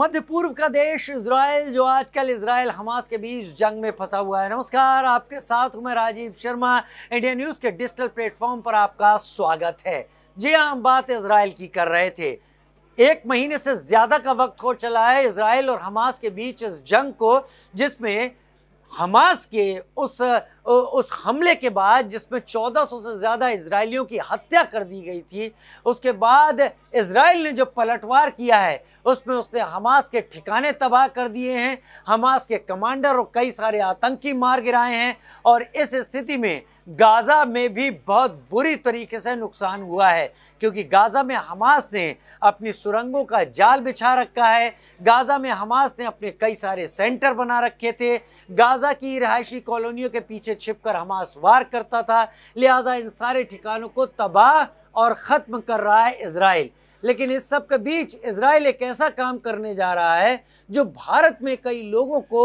मध्य पूर्व का देश इसराइल जो आजकल इसराइल हमास के बीच जंग में फंसा हुआ है नमस्कार आपके साथ हूं मैं राजीव शर्मा इंडिया न्यूज़ के डिजिटल प्लेटफॉर्म पर आपका स्वागत है जी हाँ हम बात इसराइल की कर रहे थे एक महीने से ज़्यादा का वक्त हो चला है इसराइल और हमास के बीच इस जंग को जिसमें हमास के उस उस हमले के बाद जिसमें 1400 से ज़्यादा इसराइलियों की हत्या कर दी गई थी उसके बाद इसराइल ने जो पलटवार किया है उसमें उसने हमास के ठिकाने तबाह कर दिए हैं हमास के कमांडर और कई सारे आतंकी मार गिराए हैं और इस स्थिति में गाज़ा में भी बहुत बुरी तरीके से नुकसान हुआ है क्योंकि गाज़ा में हमास ने अपनी सुरंगों का जाल बिछा रखा है गाज़ा में हमास ने अपने कई सारे सेंटर बना रखे थे गाजा गाजा की रहायशी कॉलोनियों के पीछे छिपकर हमास वार करता था लिहाजा इन सारे ठिकानों को तबाह और ख़त्म कर रहा है इसराइल लेकिन इस सब के बीच इसराइल एक ऐसा काम करने जा रहा है जो भारत में कई लोगों को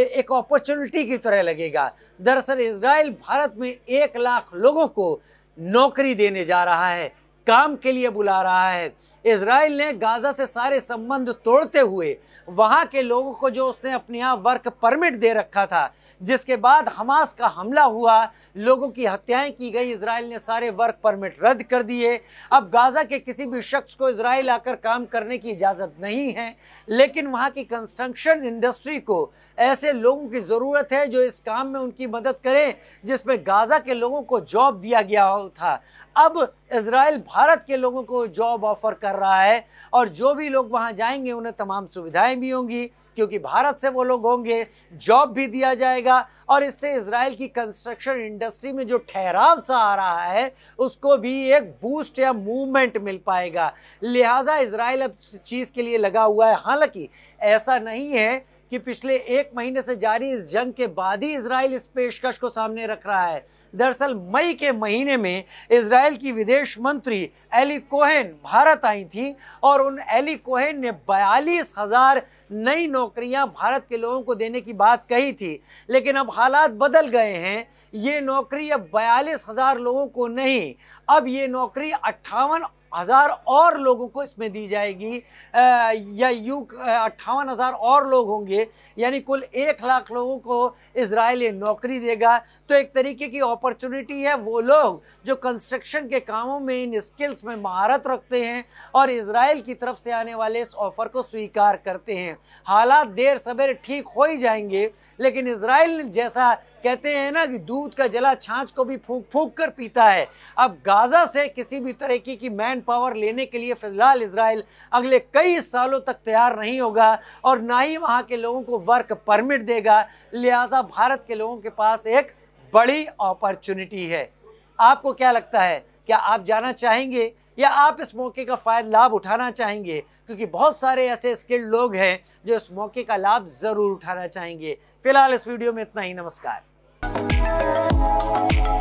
एक अपॉर्चुनिटी की तरह लगेगा दरअसल इसराइल भारत में एक लाख लोगों को नौकरी देने जा रहा है काम के लिए बुला रहा है इसराइल ने गाजा से सारे संबंध तोड़ते हुए वहां के लोगों को जो उसने अपने यहाँ वर्क परमिट दे रखा था जिसके बाद हमास का हमला हुआ लोगों की हत्याएं की गई इसराइल ने सारे वर्क परमिट रद्द कर दिए अब गाजा के किसी भी शख्स को इसराइल आकर काम करने की इजाज़त नहीं है लेकिन वहां की कंस्ट्रक्शन इंडस्ट्री को ऐसे लोगों की ज़रूरत है जो इस काम में उनकी मदद करें जिसमें गाज़ा के लोगों को जॉब दिया गया था अब इसराइल भारत के लोगों को जॉब ऑफर कर रहा है और जो भी लोग वहाँ जाएंगे उन्हें तमाम सुविधाएं भी होंगी क्योंकि भारत से वो लोग होंगे जॉब भी दिया जाएगा और इससे इसराइल की कंस्ट्रक्शन इंडस्ट्री में जो ठहराव सा आ रहा है उसको भी एक बूस्ट या मूवमेंट मिल पाएगा लिहाजा इसराइल अब चीज़ के लिए लगा हुआ है हालांकि ऐसा नहीं है कि पिछले एक महीने से जारी इस जंग के बाद ही इसराइल इस पेशकश को सामने रख रहा है दरअसल मई के महीने में इसराइल की विदेश मंत्री एली कोहेन भारत आई थी और उन एली कोहेन ने बयालीस हज़ार नई नौकरियां भारत के लोगों को देने की बात कही थी लेकिन अब हालात बदल गए हैं ये नौकरी अब बयालीस हज़ार लोगों को नहीं अब ये नौकरी अट्ठावन हज़ार और लोगों को इसमें दी जाएगी या यू अट्ठावन हज़ार और लोग होंगे यानी कुल एक लाख लोगों को इसराइल ये नौकरी देगा तो एक तरीके की अपॉर्चुनिटी है वो लोग जो कंस्ट्रक्शन के कामों में इन स्किल्स में महारत रखते हैं और इसराइल की तरफ से आने वाले इस ऑफ़र को स्वीकार करते हैं हालात देर सवेर ठीक हो ही जाएंगे लेकिन इसराइल जैसा कहते हैं ना कि दूध का जला छाछ को भी फूक फूक कर पीता है अब गाजा से किसी भी तरीके की मैन पावर लेने के लिए फिलहाल इसराइल अगले कई सालों तक तैयार नहीं होगा और ना ही वहाँ के लोगों को वर्क परमिट देगा लिहाजा भारत के लोगों के पास एक बड़ी अपॉर्चुनिटी है आपको क्या लगता है क्या आप जाना चाहेंगे या आप इस मौके का फ़ायदा लाभ उठाना चाहेंगे क्योंकि बहुत सारे ऐसे स्किल्ड लोग हैं जो इस मौके का लाभ ज़रूर उठाना चाहेंगे फिलहाल इस वीडियो में इतना ही नमस्कार Thank you.